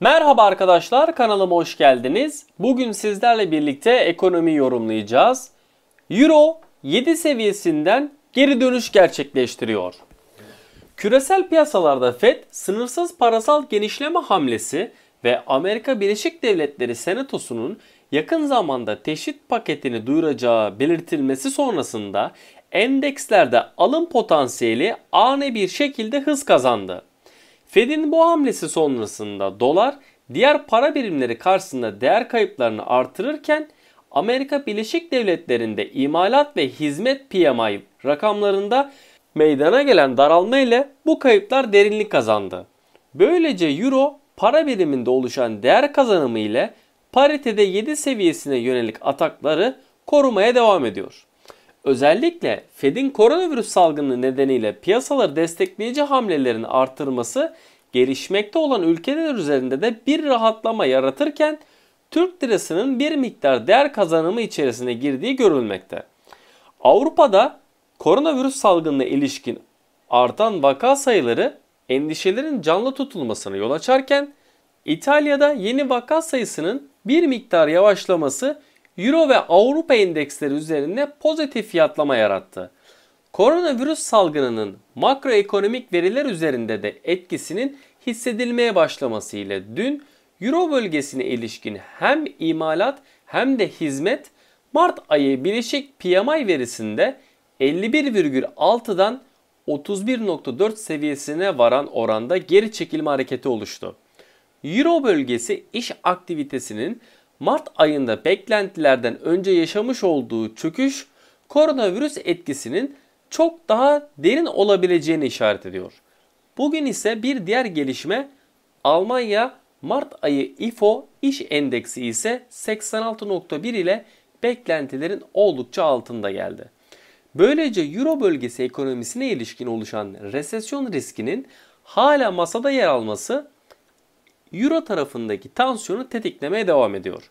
Merhaba arkadaşlar kanalıma hoş geldiniz. Bugün sizlerle birlikte ekonomi yorumlayacağız. Euro 7 seviyesinden geri dönüş gerçekleştiriyor. Küresel piyasalarda Fed sınırsız parasal genişleme hamlesi ve Amerika Birleşik Devletleri Senatosu'nun yakın zamanda teşvik paketini duyuracağı belirtilmesi sonrasında endekslerde alım potansiyeli ani bir şekilde hız kazandı. Fed'in bu hamlesi sonrasında dolar diğer para birimleri karşısında değer kayıplarını artırırken Amerika Birleşik Devletleri'nde imalat ve hizmet PMI rakamlarında meydana gelen daralma ile bu kayıplar derinlik kazandı. Böylece euro para biriminde oluşan değer kazanımı ile paritede 7 seviyesine yönelik atakları korumaya devam ediyor. Özellikle Fed'in koronavirüs salgını nedeniyle piyasaları destekleyici hamlelerin artırması gelişmekte olan ülkeler üzerinde de bir rahatlama yaratırken Türk lirasının bir miktar değer kazanımı içerisine girdiği görülmekte. Avrupa'da koronavirüs salgınına ilişkin artan vaka sayıları endişelerin canlı tutulmasına yol açarken İtalya'da yeni vaka sayısının bir miktar yavaşlaması Euro ve Avrupa endeksleri üzerinde pozitif fiyatlama yarattı. Koronavirüs salgınının makroekonomik veriler üzerinde de etkisinin hissedilmeye başlamasıyla dün Euro bölgesine ilişkin hem imalat hem de hizmet Mart ayı bileşik PMI verisinde 51,6'dan 31.4 seviyesine varan oranda geri çekilme hareketi oluştu. Euro bölgesi iş aktivitesinin Mart ayında beklentilerden önce yaşamış olduğu çöküş koronavirüs etkisinin çok daha derin olabileceğini işaret ediyor. Bugün ise bir diğer gelişme Almanya Mart ayı IFO iş endeksi ise 86.1 ile beklentilerin oldukça altında geldi. Böylece Euro bölgesi ekonomisine ilişkin oluşan resesyon riskinin hala masada yer alması Euro tarafındaki tansiyonu tetiklemeye devam ediyor.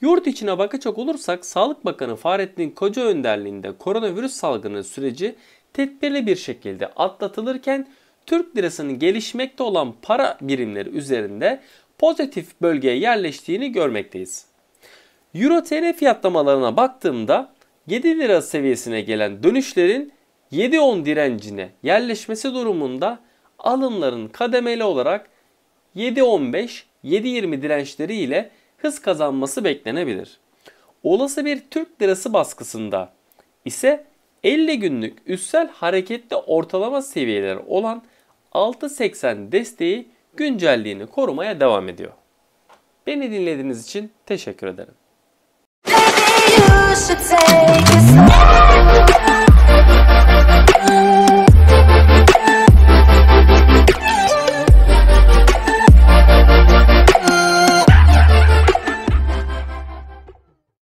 Yurt içine bakacak olursak Sağlık Bakanı Fahrettin Koca önderliğinde koronavirüs salgını süreci tedbirli bir şekilde atlatılırken Türk lirasının gelişmekte olan para birimleri üzerinde pozitif bölgeye yerleştiğini görmekteyiz. Euro TL fiyatlamalarına baktığımda 7 lira seviyesine gelen dönüşlerin 7-10 direncine yerleşmesi durumunda alımların kademeli olarak 7.15, 7.20 dirençleri ile hız kazanması beklenebilir. Olası bir Türk lirası baskısında ise 50 günlük üstsel hareketli ortalama seviyeleri olan 6.80 desteği güncelliğini korumaya devam ediyor. Beni dinlediğiniz için teşekkür ederim.